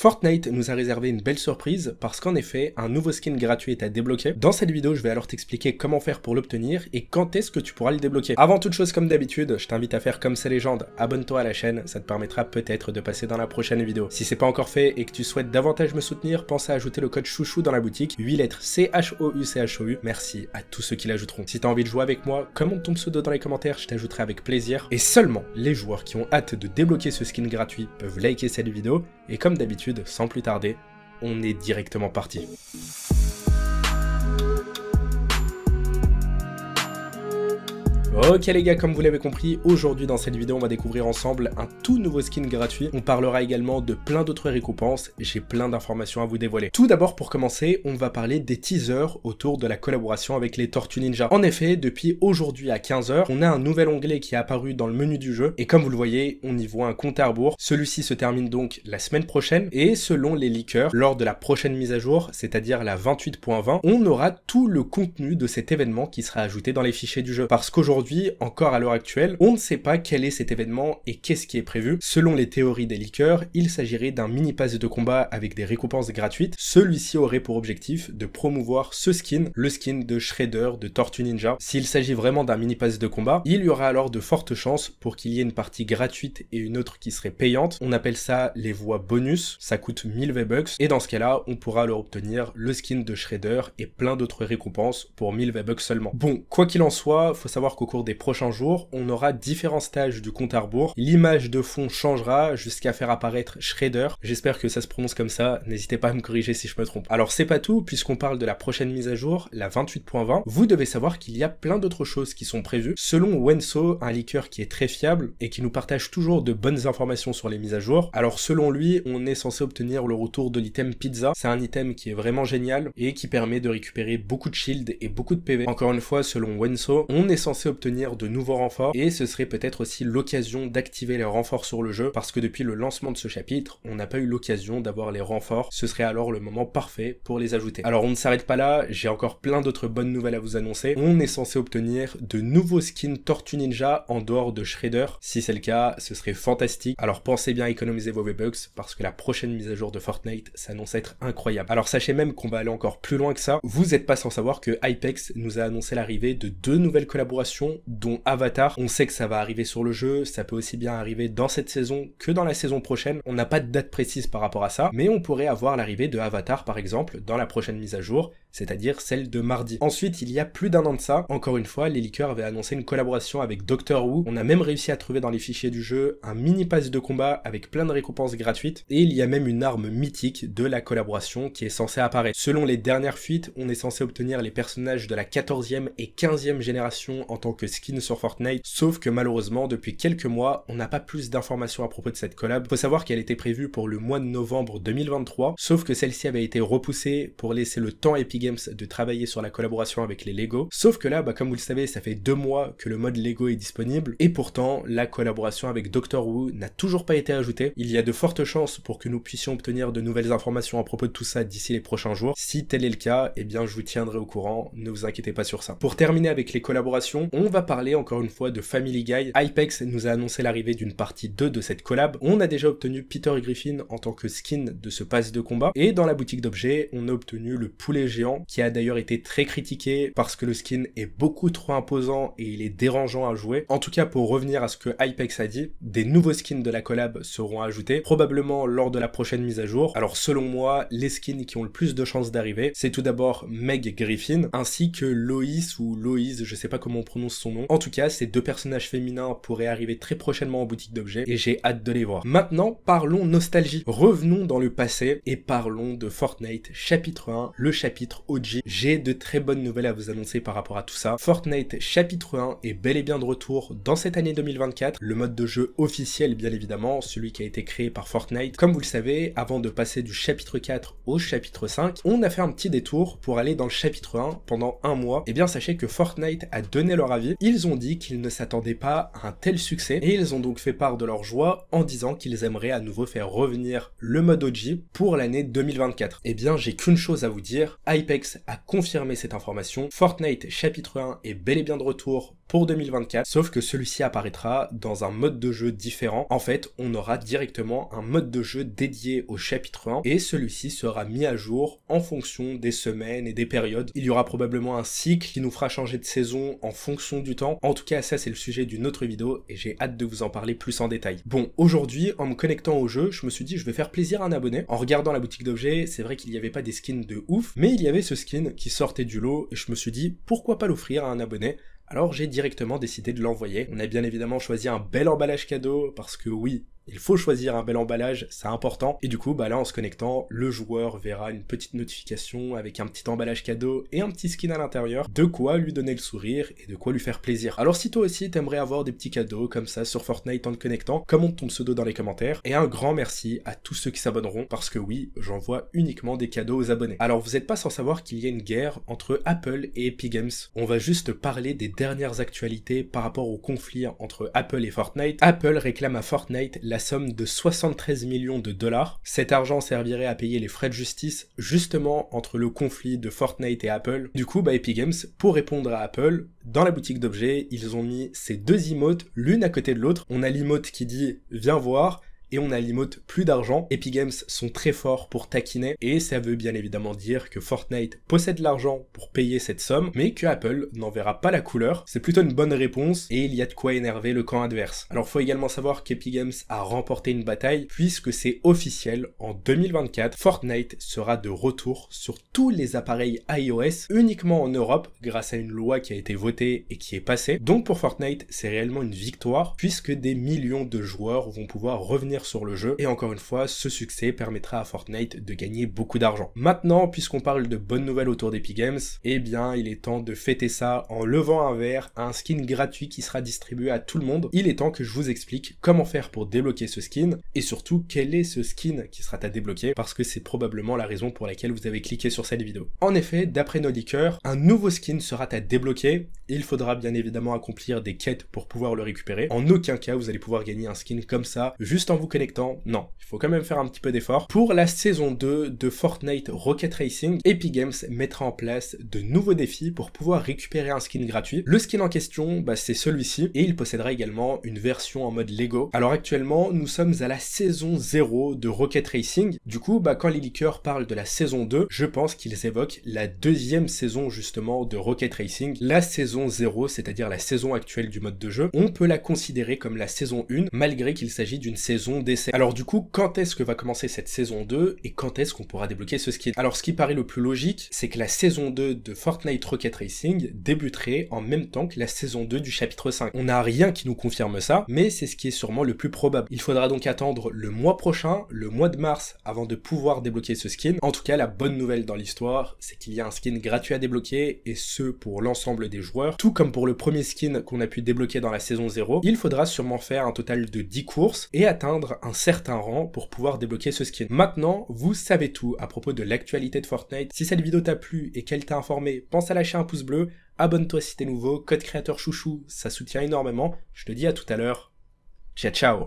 Fortnite nous a réservé une belle surprise parce qu'en effet, un nouveau skin gratuit est à débloquer. Dans cette vidéo, je vais alors t'expliquer comment faire pour l'obtenir et quand est-ce que tu pourras le débloquer. Avant toute chose, comme d'habitude, je t'invite à faire comme c'est légende, abonne-toi à la chaîne, ça te permettra peut-être de passer dans la prochaine vidéo. Si c'est pas encore fait et que tu souhaites davantage me soutenir, pense à ajouter le code chouchou dans la boutique, 8 lettres C-H-O-U-C-H-O-U. Merci à tous ceux qui l'ajouteront. Si t'as envie de jouer avec moi, commente ton pseudo dans les commentaires, je t'ajouterai avec plaisir. Et seulement les joueurs qui ont hâte de débloquer ce skin gratuit peuvent liker cette vidéo et comme d'habitude, sans plus tarder, on est directement parti. Ok les gars, comme vous l'avez compris, aujourd'hui dans cette vidéo, on va découvrir ensemble un tout nouveau skin gratuit. On parlera également de plein d'autres récompenses, j'ai plein d'informations à vous dévoiler. Tout d'abord, pour commencer, on va parler des teasers autour de la collaboration avec les Tortues Ninja. En effet, depuis aujourd'hui à 15h, on a un nouvel onglet qui est apparu dans le menu du jeu, et comme vous le voyez, on y voit un compte à rebours. Celui-ci se termine donc la semaine prochaine, et selon les leakers, lors de la prochaine mise à jour, c'est-à-dire la 28.20, on aura tout le contenu de cet événement qui sera ajouté dans les fichiers du jeu. Parce qu'aujourd'hui, aujourd'hui, encore à l'heure actuelle, on ne sait pas quel est cet événement et qu'est-ce qui est prévu. Selon les théories des liqueurs il s'agirait d'un mini pass de combat avec des récompenses gratuites. Celui-ci aurait pour objectif de promouvoir ce skin, le skin de Shredder de Tortue Ninja. S'il s'agit vraiment d'un mini pass de combat, il y aura alors de fortes chances pour qu'il y ait une partie gratuite et une autre qui serait payante. On appelle ça les voix bonus, ça coûte 1000 V-Bucks et dans ce cas-là, on pourra alors obtenir le skin de Shredder et plein d'autres récompenses pour 1000 V-Bucks seulement. Bon, quoi qu'il en soit, faut savoir qu'au cours des prochains jours, on aura différents stages du compte à rebours. L'image de fond changera jusqu'à faire apparaître Shredder. J'espère que ça se prononce comme ça. N'hésitez pas à me corriger si je me trompe. Alors c'est pas tout, puisqu'on parle de la prochaine mise à jour, la 28.20, vous devez savoir qu'il y a plein d'autres choses qui sont prévues. Selon Wenso, un liqueur qui est très fiable et qui nous partage toujours de bonnes informations sur les mises à jour, alors selon lui, on est censé obtenir le retour de l'item pizza. C'est un item qui est vraiment génial et qui permet de récupérer beaucoup de shields et beaucoup de PV. Encore une fois, selon Wenso, on est censé obtenir obtenir de nouveaux renforts et ce serait peut-être aussi l'occasion d'activer les renforts sur le jeu parce que depuis le lancement de ce chapitre, on n'a pas eu l'occasion d'avoir les renforts. Ce serait alors le moment parfait pour les ajouter. Alors on ne s'arrête pas là, j'ai encore plein d'autres bonnes nouvelles à vous annoncer. On est censé obtenir de nouveaux skins Tortue Ninja en dehors de Shredder. Si c'est le cas, ce serait fantastique. Alors pensez bien économiser vos V-Bucks parce que la prochaine mise à jour de Fortnite s'annonce être incroyable. Alors sachez même qu'on va aller encore plus loin que ça. Vous n'êtes pas sans savoir que Hypex nous a annoncé l'arrivée de deux nouvelles collaborations dont Avatar, on sait que ça va arriver sur le jeu, ça peut aussi bien arriver dans cette saison que dans la saison prochaine, on n'a pas de date précise par rapport à ça, mais on pourrait avoir l'arrivée de Avatar par exemple dans la prochaine mise à jour, c'est-à-dire celle de mardi. Ensuite, il y a plus d'un an de ça, encore une fois, les liqueurs avaient annoncé une collaboration avec Doctor Who. On a même réussi à trouver dans les fichiers du jeu un mini pass de combat avec plein de récompenses gratuites, et il y a même une arme mythique de la collaboration qui est censée apparaître. Selon les dernières fuites, on est censé obtenir les personnages de la 14e et 15e génération en tant que skin sur Fortnite, sauf que malheureusement, depuis quelques mois, on n'a pas plus d'informations à propos de cette collab. Faut savoir qu'elle était prévue pour le mois de novembre 2023, sauf que celle-ci avait été repoussée pour laisser le temps épique Games de travailler sur la collaboration avec les Lego. Sauf que là, bah, comme vous le savez, ça fait deux mois que le mode Lego est disponible et pourtant la collaboration avec Doctor Who n'a toujours pas été ajoutée. Il y a de fortes chances pour que nous puissions obtenir de nouvelles informations à propos de tout ça d'ici les prochains jours. Si tel est le cas, eh bien je vous tiendrai au courant, ne vous inquiétez pas sur ça. Pour terminer avec les collaborations, on va parler encore une fois de Family Guy. Hypex nous a annoncé l'arrivée d'une partie 2 de cette collab. On a déjà obtenu Peter Griffin en tant que skin de ce pass de combat et dans la boutique d'objets, on a obtenu le poulet géant qui a d'ailleurs été très critiqué parce que le skin est beaucoup trop imposant et il est dérangeant à jouer. En tout cas, pour revenir à ce que Hypex a dit, des nouveaux skins de la collab seront ajoutés, probablement lors de la prochaine mise à jour. Alors selon moi, les skins qui ont le plus de chances d'arriver, c'est tout d'abord Meg Griffin, ainsi que Loïs ou Loïse, je sais pas comment on prononce son nom. En tout cas, ces deux personnages féminins pourraient arriver très prochainement en boutique d'objets et j'ai hâte de les voir. Maintenant, parlons nostalgie. Revenons dans le passé et parlons de Fortnite chapitre 1, le chapitre OG. J'ai de très bonnes nouvelles à vous annoncer par rapport à tout ça. Fortnite chapitre 1 est bel et bien de retour dans cette année 2024. Le mode de jeu officiel bien évidemment, celui qui a été créé par Fortnite. Comme vous le savez, avant de passer du chapitre 4 au chapitre 5, on a fait un petit détour pour aller dans le chapitre 1 pendant un mois. Et eh bien sachez que Fortnite a donné leur avis. Ils ont dit qu'ils ne s'attendaient pas à un tel succès et ils ont donc fait part de leur joie en disant qu'ils aimeraient à nouveau faire revenir le mode OG pour l'année 2024. Et eh bien j'ai qu'une chose à vous dire, Apex a confirmé cette information, Fortnite chapitre 1 est bel et bien de retour pour 2024, sauf que celui-ci apparaîtra dans un mode de jeu différent. En fait, on aura directement un mode de jeu dédié au chapitre 1 et celui-ci sera mis à jour en fonction des semaines et des périodes. Il y aura probablement un cycle qui nous fera changer de saison en fonction du temps. En tout cas, ça c'est le sujet d'une autre vidéo et j'ai hâte de vous en parler plus en détail. Bon, aujourd'hui, en me connectant au jeu, je me suis dit je vais faire plaisir à un abonné. En regardant la boutique d'objets, c'est vrai qu'il n'y avait pas des skins de ouf, mais il y avait ce skin qui sortait du lot et je me suis dit pourquoi pas l'offrir à un abonné alors j'ai directement décidé de l'envoyer. On a bien évidemment choisi un bel emballage cadeau parce que oui, il faut choisir un bel emballage, c'est important. Et du coup, bah là, en se connectant, le joueur verra une petite notification avec un petit emballage cadeau et un petit skin à l'intérieur, de quoi lui donner le sourire et de quoi lui faire plaisir. Alors si toi aussi t'aimerais avoir des petits cadeaux comme ça sur Fortnite en te connectant, commente ton pseudo dans les commentaires et un grand merci à tous ceux qui s'abonneront parce que oui, j'envoie uniquement des cadeaux aux abonnés. Alors vous n'êtes pas sans savoir qu'il y a une guerre entre Apple et Epic Games. On va juste parler des dernières actualités par rapport au conflit entre Apple et Fortnite. Apple réclame à Fortnite la la somme de 73 millions de dollars. Cet argent servirait à payer les frais de justice justement entre le conflit de Fortnite et Apple. Du coup, bah, Epic Games, pour répondre à Apple, dans la boutique d'objets, ils ont mis ces deux emotes l'une à côté de l'autre. On a l'emote qui dit viens voir et on alimote plus d'argent. Epic Games sont très forts pour taquiner et ça veut bien évidemment dire que Fortnite possède l'argent pour payer cette somme, mais que Apple n'en verra pas la couleur. C'est plutôt une bonne réponse et il y a de quoi énerver le camp adverse. Alors faut également savoir qu'Epic Games a remporté une bataille puisque c'est officiel en 2024, Fortnite sera de retour sur tous les appareils iOS uniquement en Europe grâce à une loi qui a été votée et qui est passée. Donc pour Fortnite, c'est réellement une victoire puisque des millions de joueurs vont pouvoir revenir sur le jeu. Et encore une fois, ce succès permettra à Fortnite de gagner beaucoup d'argent. Maintenant, puisqu'on parle de bonnes nouvelles autour d'Epic Games, eh bien, il est temps de fêter ça en levant un verre à un skin gratuit qui sera distribué à tout le monde. Il est temps que je vous explique comment faire pour débloquer ce skin et surtout quel est ce skin qui sera à débloquer parce que c'est probablement la raison pour laquelle vous avez cliqué sur cette vidéo. En effet, d'après nos leakers, un nouveau skin sera à débloquer il faudra bien évidemment accomplir des quêtes pour pouvoir le récupérer. En aucun cas, vous allez pouvoir gagner un skin comme ça, juste en vous connectant. Non, il faut quand même faire un petit peu d'effort. Pour la saison 2 de Fortnite Rocket Racing, Epic Games mettra en place de nouveaux défis pour pouvoir récupérer un skin gratuit. Le skin en question, bah, c'est celui-ci, et il possédera également une version en mode Lego. Alors actuellement, nous sommes à la saison 0 de Rocket Racing. Du coup, bah, quand les leakers parlent de la saison 2, je pense qu'ils évoquent la deuxième saison justement de Rocket Racing, la saison 0, c'est-à-dire la saison actuelle du mode de jeu, on peut la considérer comme la saison 1 malgré qu'il s'agit d'une saison d'essai. Alors du coup, quand est-ce que va commencer cette saison 2 et quand est-ce qu'on pourra débloquer ce skin Alors ce qui paraît le plus logique, c'est que la saison 2 de Fortnite Rocket Racing débuterait en même temps que la saison 2 du chapitre 5. On n'a rien qui nous confirme ça, mais c'est ce qui est sûrement le plus probable. Il faudra donc attendre le mois prochain, le mois de mars, avant de pouvoir débloquer ce skin. En tout cas, la bonne nouvelle dans l'histoire, c'est qu'il y a un skin gratuit à débloquer, et ce pour l'ensemble des joueurs tout comme pour le premier skin qu'on a pu débloquer dans la saison 0, il faudra sûrement faire un total de 10 courses et atteindre un certain rang pour pouvoir débloquer ce skin. Maintenant, vous savez tout à propos de l'actualité de Fortnite. Si cette vidéo t'a plu et qu'elle t'a informé, pense à lâcher un pouce bleu, abonne-toi si t'es nouveau, code créateur chouchou, ça soutient énormément. Je te dis à tout à l'heure. Ciao ciao